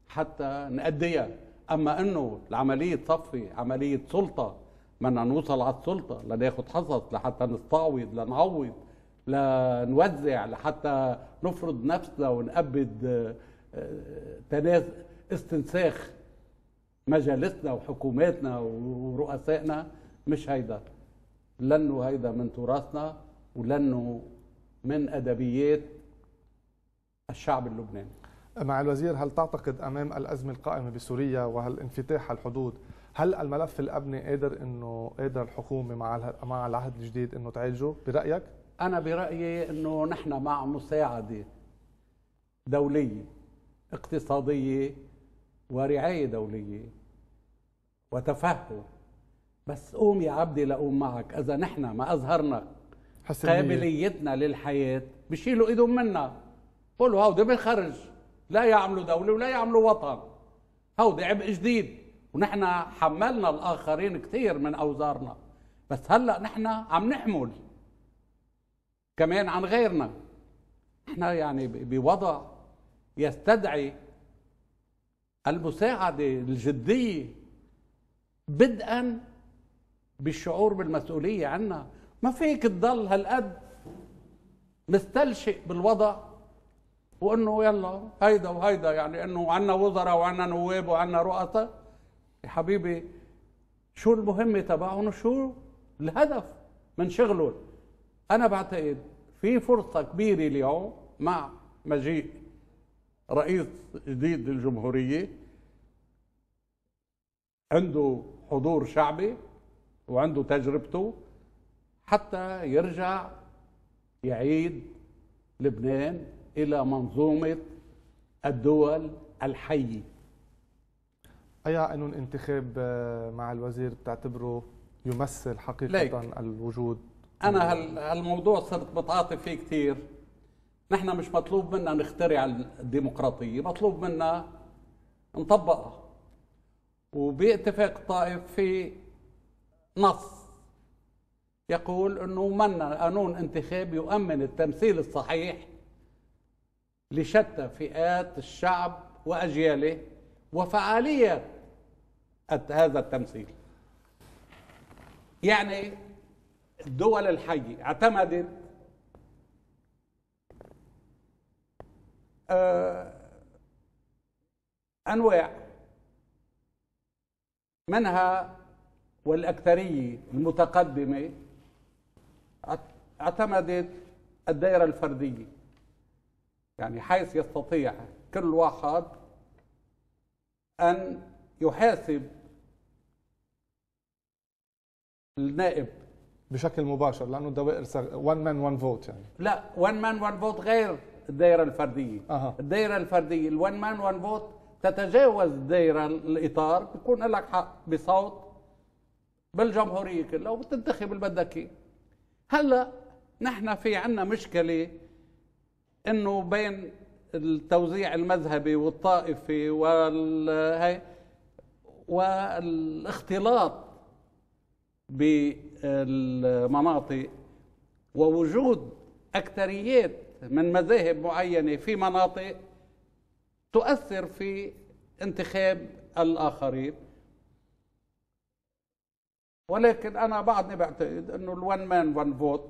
Speaker 2: حتى نأديها اما انه العمليه تصفي عمليه سلطه بدنا نوصل على السلطه لناخد حصص لحتى نستعوض لنعوض لنوزع لحتى نفرض نفسنا ونأبد آه، آه، استنساخ مجالسنا وحكوماتنا ورؤسائنا مش هيدا لانه هيدا من تراثنا ولانه من ادبيات الشعب اللبناني
Speaker 1: مع الوزير هل تعتقد امام الازمه القائمه بسوريا وهالانفتاح على الحدود هل الملف الابني قادر انه قادر الحكومه مع مع
Speaker 2: العهد الجديد انه تعالجه برايك؟ انا برايي انه نحن مع مساعده دوليه اقتصاديه ورعايه دوليه وتفهم بس قوم يا عبدي لقوم معك اذا نحن ما اظهرنا قابليتنا للحياه بشيلوا ايدهم منا بقولوا هودي بنخرج لا يعملوا دولة ولا يعملوا وطن هوضي عبء جديد ونحن حملنا الآخرين كثير من أوزارنا بس هلأ نحن عم نحمل كمان عن غيرنا نحن يعني بوضع يستدعي المساعدة الجدية بدءا بالشعور بالمسؤولية عنا ما فيك تضل هالقد مستلشئ بالوضع وانه يلا هيدا وهيدا يعني انه عندنا وزراء وعندنا نواب وعندنا رؤساء يا حبيبي شو المهمه تبعهم وشو الهدف من شغلهم انا بعتقد في فرصه كبيره اليوم مع مجيء رئيس جديد للجمهوريه عنده حضور شعبي وعنده تجربته حتى يرجع يعيد لبنان إلى منظومة الدول الحية
Speaker 1: أي أن انتخاب آه، مع الوزير بتعتبره يمثل حقيقة ليك. الوجود
Speaker 2: أنا هالموضوع صرت بتعاطي فيه كثير نحن مش مطلوب منا نخترع الديمقراطية مطلوب منا نطبقها وباتفاق الطائف في نص يقول أنه من قانون انتخاب يؤمن التمثيل الصحيح لشتى فئات الشعب واجياله وفعاليه هذا التمثيل يعني الدول الحيه اعتمدت آه، انواع منها والاكثريه المتقدمه اعتمدت الدائره الفرديه يعني حيث يستطيع كل واحد أن يحاسب النائب
Speaker 1: بشكل مباشر لانه الدوائر 1 مان 1 فوت يعني
Speaker 2: لا 1 مان 1 فوت غير الدائره الفرديه أه. الدائره الفرديه ال1 مان 1 فوت تتجاوز الدائره الاطار بيكون لك حق بصوت بالجمهوريه كلها وبتنتخب اللي بدك اياه هلا نحن في عنا مشكله انه بين التوزيع المذهبي والطائفي وال والاختلاط بالمناطق ووجود أكثريات من مذاهب معينة في مناطق تؤثر في انتخاب الآخرين ولكن أنا بعدني بعتقد أنه الون مان ون فوت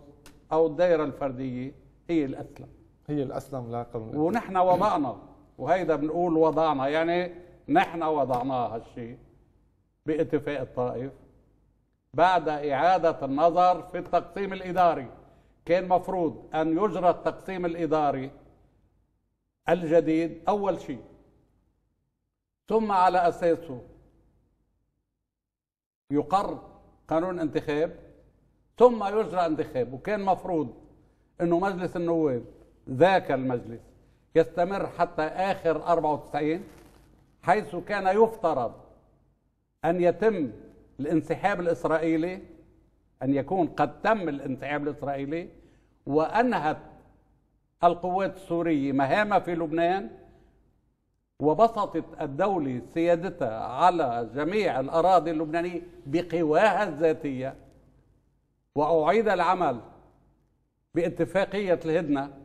Speaker 2: أو الدائرة الفردية هي الأسلم هي الاسلم لقانون ونحن وضعنا وهيدا بنقول وضعنا يعني نحن وضعنا هالشيء باتفاق الطائف بعد إعادة النظر في التقسيم الإداري كان مفروض أن يجرى التقسيم الإداري الجديد أول شيء ثم على أساسه يقر قانون انتخاب ثم يجرى انتخاب وكان مفروض أنه مجلس النواب ذاك المجلس يستمر حتى آخر 94 حيث كان يفترض أن يتم الانسحاب الإسرائيلي أن يكون قد تم الانسحاب الإسرائيلي وأنهت القوات السورية مهامها في لبنان وبسطت الدولة سيادتها على جميع الأراضي اللبنانية بقواها الذاتية وأعيد العمل باتفاقية الهدنة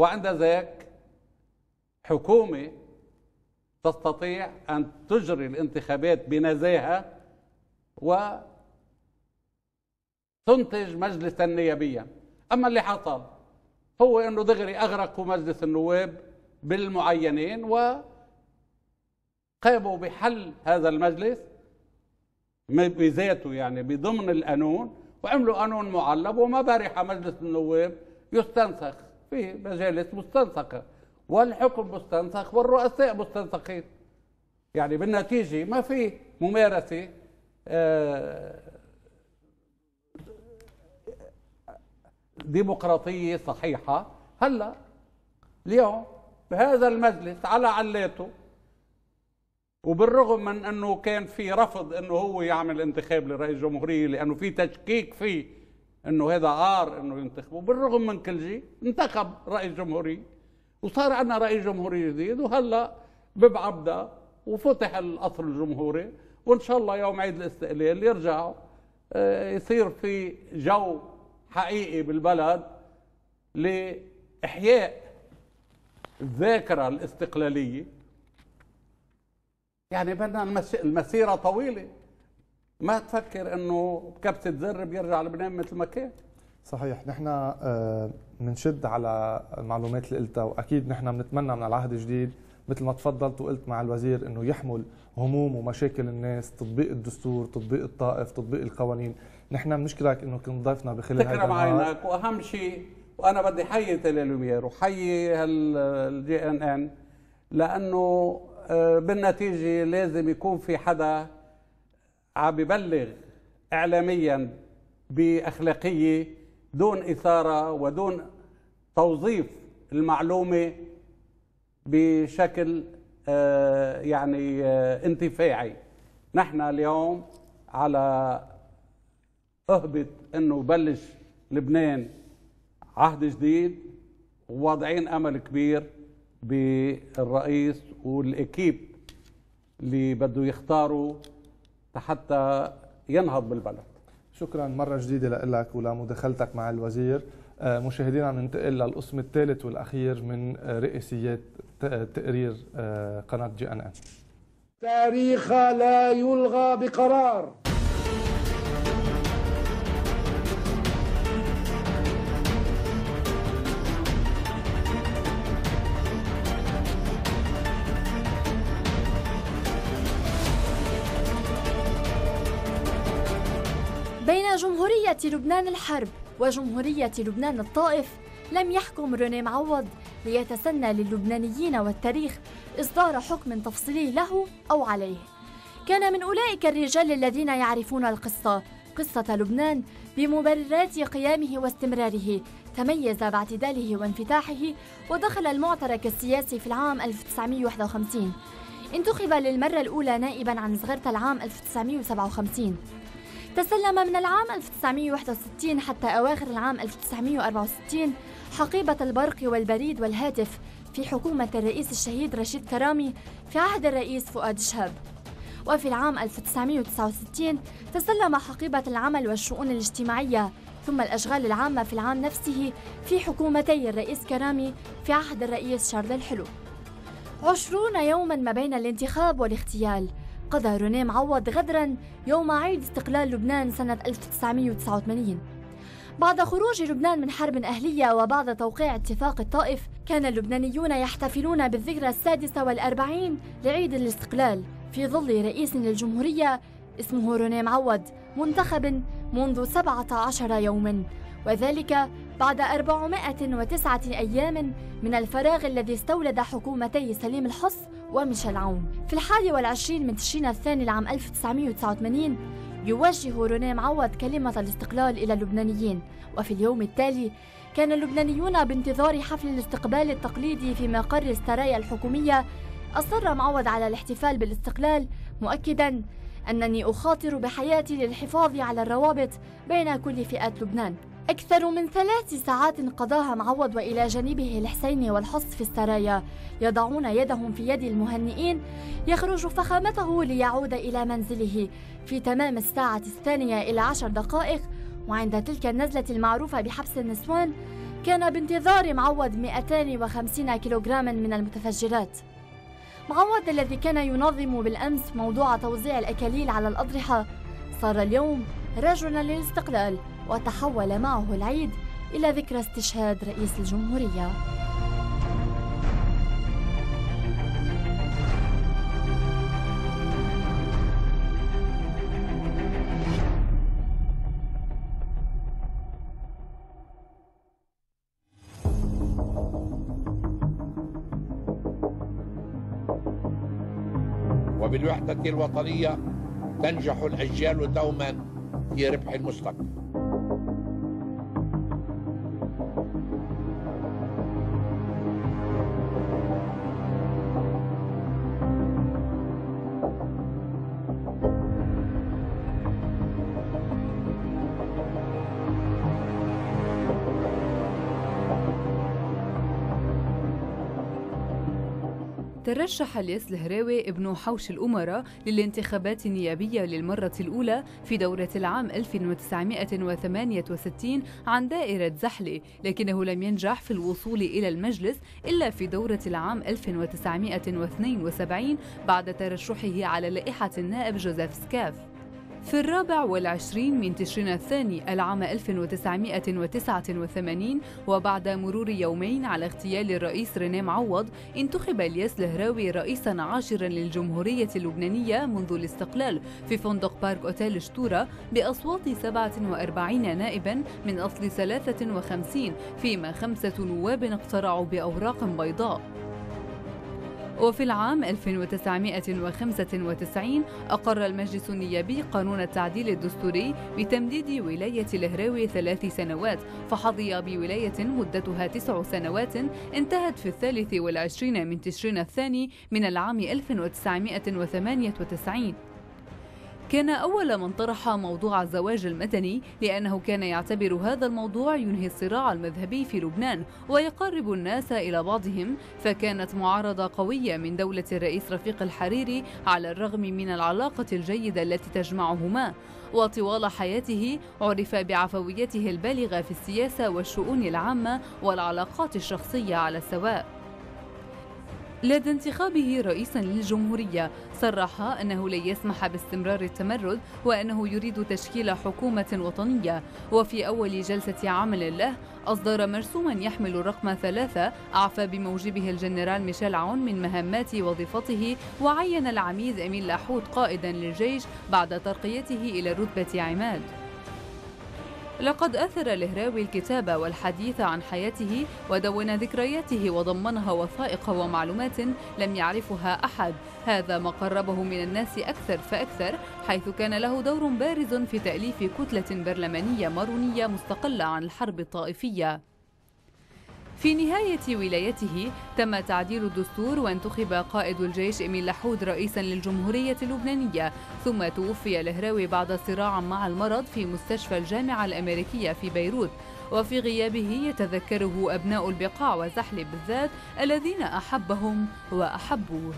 Speaker 2: وعند ذاك حكومة تستطيع أن تجري الانتخابات بنزاهة وتنتج مجلسا نيابيا أما اللي حصل هو أنه دغري أغرقوا مجلس النواب بالمعينين وقاموا بحل هذا المجلس بذاته يعني بضمن القانون وعملوا قانون معلب وما برح مجلس النواب يستنسخ في مجالس مستنسقة والحكم مستنسق والرؤساء مستنسقين يعني بالنتيجة ما في ممارسة آه، ديمقراطية صحيحة هلا اليوم بهذا المجلس على علاته وبالرغم من انه كان في رفض انه هو يعمل انتخاب لرئيس جمهوريه لانه في تشكيك فيه انه هذا عار انه ينتخبوا بالرغم من كل شيء انتخب رئيس جمهوري وصار عندنا رئيس جمهوري جديد وهلا ببعبدا عبده وفتح القصر الجمهوري وان شاء الله يوم عيد الاستقلال يرجع آه، يصير في جو حقيقي بالبلد لاحياء الذاكره الاستقلاليه يعني بدنا المسيره طويله ما تفكر انه كبت زر بيرجع لبنان مثل ما كان
Speaker 1: صحيح نحن بنشد آه، على المعلومات اللي قلتها واكيد نحن بنتمنى من العهد الجديد مثل ما تفضلت وقلت مع الوزير انه يحمل هموم ومشاكل الناس تطبيق الدستور تطبيق الطائف تطبيق القوانين نحن بنشكرك انه كنت ضيفنا بخلال هذا تكرم عينك
Speaker 2: واهم شيء وانا بدي حيي تل لوميير وحيي الجي ان ان لانه آه، بالنتيجه لازم يكون في حدا عم ببلغ اعلاميا باخلاقيه دون اثاره ودون توظيف المعلومه بشكل آه، يعني آه، انتفاعي نحن اليوم على اهبط انه بلش لبنان عهد جديد وواضعين امل كبير بالرئيس والاكيب اللي بده يختاروا حتى ينهض بالبلد
Speaker 1: شكرا مرة جديدة لك ولمداخلتك مع الوزير آه، مشاهدينا عم ننتقل للقسم الثالث والأخير من آه، رئيسيات آه، تقرير قناة جي أن أن
Speaker 2: تاريخ لا يلغى بقرار
Speaker 3: بين جمهورية لبنان الحرب وجمهورية لبنان الطائف لم يحكم روني معوض ليتسنى للبنانيين والتاريخ إصدار حكم تفصيلي له أو عليه كان من أولئك الرجال الذين يعرفون القصة قصة لبنان بمبررات قيامه واستمراره تميز باعتداله وانفتاحه ودخل المعترك السياسي في العام 1951 انتخب للمرة الأولى نائبا عن زغرة العام 1957 تسلم من العام 1961 حتى أواخر العام 1964 حقيبة البرق والبريد والهاتف في حكومة الرئيس الشهيد رشيد كرامي في عهد الرئيس فؤاد شهاب وفي العام 1969 تسلم حقيبة العمل والشؤون الاجتماعية ثم الأشغال العامة في العام نفسه في حكومتي الرئيس كرامي في عهد الرئيس شارل الحلو عشرون يوما ما بين الانتخاب والاغتيال قضى روني معوض غدرا يوم عيد استقلال لبنان سنة 1989 بعد خروج لبنان من حرب أهلية وبعد توقيع اتفاق الطائف كان اللبنانيون يحتفلون بالذكرى السادسة والأربعين لعيد الاستقلال في ظل رئيس للجمهورية اسمه روني معوض منتخب منذ 17 يوما وذلك بعد 409 أيام من الفراغ الذي استولد حكومتي سليم الحص وميشيل عون في الحادي والعشرين من تشرين الثاني لعام 1989 يوجه روني معوض كلمة الاستقلال إلى اللبنانيين وفي اليوم التالي كان اللبنانيون بانتظار حفل الاستقبال التقليدي في مقر السرايا الحكومية أصر معوض على الاحتفال بالاستقلال مؤكدا أنني أخاطر بحياتي للحفاظ على الروابط بين كل فئات لبنان أكثر من ثلاث ساعات قضاها معوض وإلى جانبه الحسيني والحص في السرايا يضعون يدهم في يد المهنئين يخرج فخامته ليعود إلى منزله في تمام الساعة الثانية إلى عشر دقائق وعند تلك النزلة المعروفة بحبس النسوان كان بانتظار معوض 250 كيلوغراما من المتفجرات معوض الذي كان ينظم بالأمس موضوع توزيع الأكاليل على الأضرحة صار اليوم رجلا للاستقلال وتحول معه العيد إلى ذكرى استشهاد رئيس الجمهورية
Speaker 2: وبالوحدة الوطنية تنجح الأجيال دوما هي ربح المطلق
Speaker 4: ترشح الياس الهراوي ابن حوش الأمراء للانتخابات النيابية للمرة الأولى في دورة العام 1968 عن دائرة زحلة لكنه لم ينجح في الوصول إلى المجلس إلا في دورة العام 1972 بعد ترشحه على لائحة النائب جوزيف سكاف في الرابع والعشرين من تشرين الثاني العام 1989 وبعد مرور يومين على اغتيال الرئيس ريني معوض انتخب الياس لهراوي رئيسا عاشرا للجمهورية اللبنانية منذ الاستقلال في فندق بارك أوتيل شتورة بأصوات 47 نائبا من أصل 53 فيما خمسة نواب اقترعوا بأوراق بيضاء وفي العام 1995 أقر المجلس النيابي قانون التعديل الدستوري بتمديد ولاية الهراوي ثلاث سنوات فحظي بولاية مدتها تسع سنوات انتهت في الثالث والعشرين من تشرين الثاني من العام 1998 كان أول من طرح موضوع الزواج المدني لأنه كان يعتبر هذا الموضوع ينهي الصراع المذهبي في لبنان ويقرب الناس إلى بعضهم فكانت معارضة قوية من دولة الرئيس رفيق الحريري على الرغم من العلاقة الجيدة التي تجمعهما وطوال حياته عرف بعفويته البالغة في السياسة والشؤون العامة والعلاقات الشخصية على السواء لدى انتخابه رئيسا للجمهورية صرح أنه لن يسمح باستمرار التمرد وأنه يريد تشكيل حكومة وطنية وفي أول جلسة عمل له أصدر مرسوما يحمل الرقم ثلاثة أعفى بموجبه الجنرال ميشيل عون من مهمات وظيفته وعين العميد أمين لاحوت قائدا للجيش بعد ترقيته إلى رتبة عماد لقد أثر الهراوي الكتاب والحديث عن حياته ودون ذكرياته وضمنها وثائق ومعلومات لم يعرفها أحد هذا ما قربه من الناس أكثر فأكثر حيث كان له دور بارز في تأليف كتلة برلمانية مارونية مستقلة عن الحرب الطائفية في نهاية ولايته تم تعديل الدستور وانتخب قائد الجيش إميل لحود رئيسا للجمهورية اللبنانية ثم توفي الهراوي بعد صراع مع المرض في مستشفى الجامعة الأمريكية في بيروت وفي غيابه يتذكره أبناء البقاع وزحل بالذات الذين أحبهم وأحبوه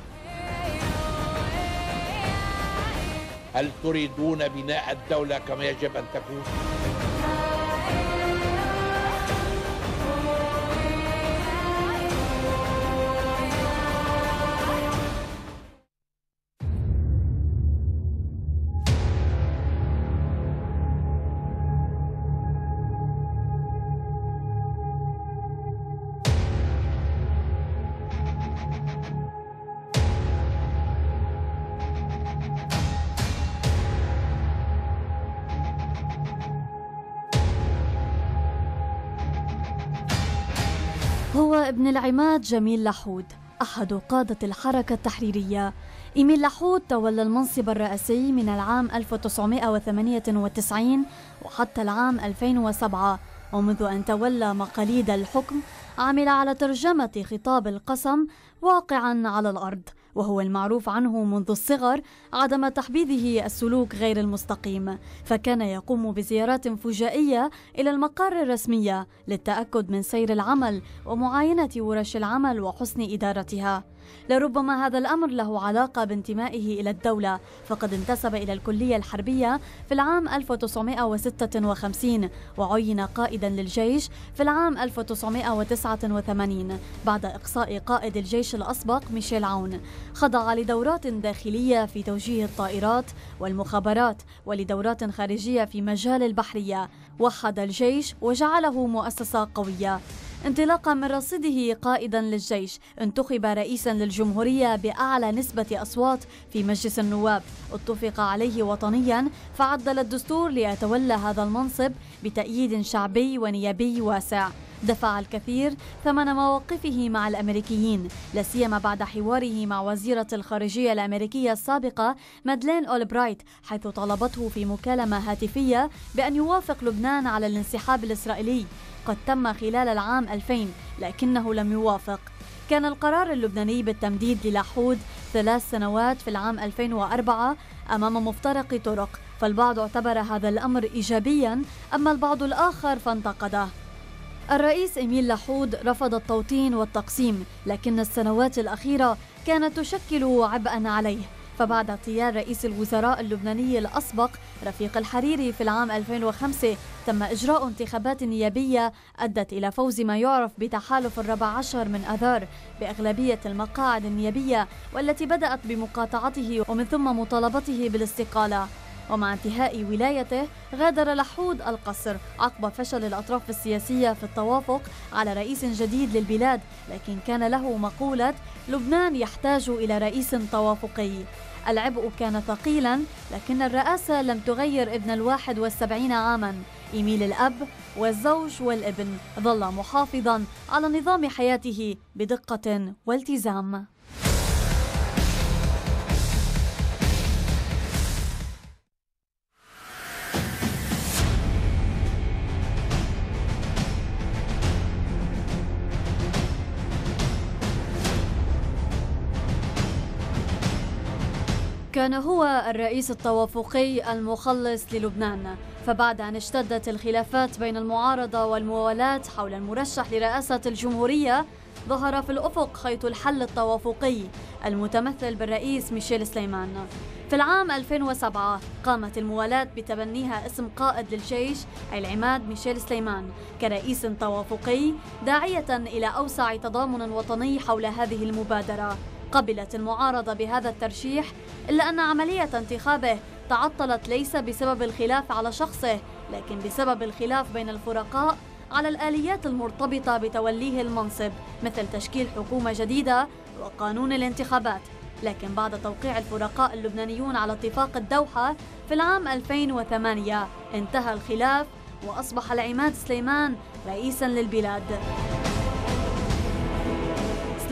Speaker 2: هل تريدون بناء الدولة كما يجب أن تكون؟
Speaker 5: ابن العماد جميل لحود أحد قادة الحركة التحريرية إيميل لحود تولى المنصب الرئاسي من العام 1998 وحتى العام 2007 ومنذ أن تولى مقاليد الحكم عمل على ترجمة خطاب القسم واقعا على الأرض وهو المعروف عنه منذ الصغر عدم تحبيذه السلوك غير المستقيم فكان يقوم بزيارات فجائية إلى المقار الرسمية للتأكد من سير العمل ومعاينة ورش العمل وحسن إدارتها لربما هذا الأمر له علاقة بانتمائه إلى الدولة فقد انتسب إلى الكلية الحربية في العام 1956 وعين قائدا للجيش في العام 1989 بعد إقصاء قائد الجيش الأسبق ميشيل عون خضع لدورات داخلية في توجيه الطائرات والمخابرات ولدورات خارجية في مجال البحرية وحد الجيش وجعله مؤسسة قوية انطلاقا من رصيده قائدا للجيش انتخب رئيسا للجمهورية بأعلى نسبة أصوات في مجلس النواب اتفق عليه وطنيا فعدل الدستور ليتولى هذا المنصب بتأييد شعبي ونيابي واسع دفع الكثير ثمن مواقفه مع الأمريكيين سيما بعد حواره مع وزيرة الخارجية الأمريكية السابقة مادلين أولبرايت حيث طالبته في مكالمة هاتفية بأن يوافق لبنان على الانسحاب الإسرائيلي قد تم خلال العام 2000 لكنه لم يوافق كان القرار اللبناني بالتمديد للحود ثلاث سنوات في العام 2004 أمام مفترق طرق فالبعض اعتبر هذا الأمر إيجابيا أما البعض الآخر فانتقده الرئيس إميل لحود رفض التوطين والتقسيم لكن السنوات الأخيرة كانت تشكل عبئا عليه فبعد اغتيال رئيس الوزراء اللبناني الأسبق رفيق الحريري في العام 2005 تم إجراء انتخابات نيابية أدت إلى فوز ما يعرف بتحالف الرابع عشر من أذار بأغلبية المقاعد النيابية والتي بدأت بمقاطعته ومن ثم مطالبته بالاستقالة ومع انتهاء ولايته غادر لحود القصر عقب فشل الأطراف السياسية في التوافق على رئيس جديد للبلاد لكن كان له مقولة لبنان يحتاج إلى رئيس توافقي العبء كان ثقيلا لكن الرئاسة لم تغير ابن الواحد والسبعين عاما إيميل الأب والزوج والابن ظل محافظا على نظام حياته بدقة والتزام كان هو الرئيس التوافقي المخلص للبنان فبعد أن اشتدت الخلافات بين المعارضة والموالاة حول المرشح لرئاسة الجمهورية ظهر في الأفق خيط الحل التوافقي المتمثل بالرئيس ميشيل سليمان في العام 2007 قامت الموالاة بتبنيها اسم قائد للجيش العماد ميشيل سليمان كرئيس توافقي داعية إلى أوسع تضامن وطني حول هذه المبادرة قبلت المعارضة بهذا الترشيح إلا أن عملية انتخابه تعطلت ليس بسبب الخلاف على شخصه لكن بسبب الخلاف بين الفرقاء على الآليات المرتبطة بتوليه المنصب مثل تشكيل حكومة جديدة وقانون الانتخابات لكن بعد توقيع الفرقاء اللبنانيون على اتفاق الدوحة في العام 2008 انتهى الخلاف وأصبح العماد سليمان رئيسا للبلاد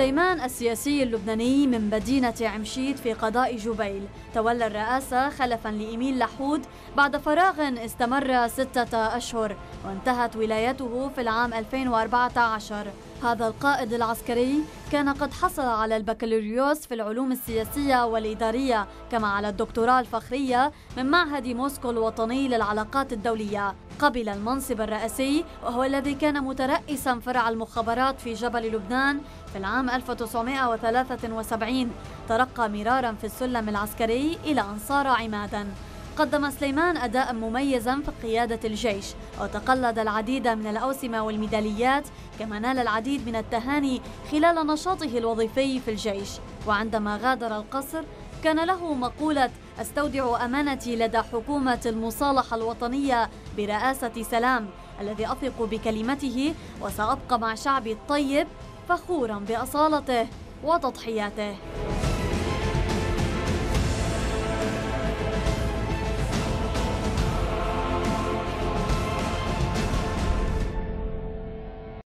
Speaker 5: سليمان السياسي اللبناني من مدينة عمشيد في قضاء جبيل تولى الرئاسة خلفا لإيميل لحود بعد فراغ استمر ستة أشهر وانتهت ولايته في العام 2014 هذا القائد العسكري كان قد حصل على البكالوريوس في العلوم السياسية والإدارية كما على الدكتوراه الفخرية من معهد موسكو الوطني للعلاقات الدولية قبل المنصب الرئاسي وهو الذي كان مترئسا فرع المخابرات في جبل لبنان في العام 1973 ترقى مرارا في السلم العسكري إلى أن صار عمادا قدم سليمان أداء مميزا في قيادة الجيش وتقلد العديد من الأوسمة والميداليات كما نال العديد من التهاني خلال نشاطه الوظيفي في الجيش وعندما غادر القصر كان له مقولة أستودع أمانتي لدى حكومة المصالحة الوطنية برئاسة سلام الذي أثق بكلمته وسأبقى مع شعبي الطيب فخورا بأصالته وتضحياته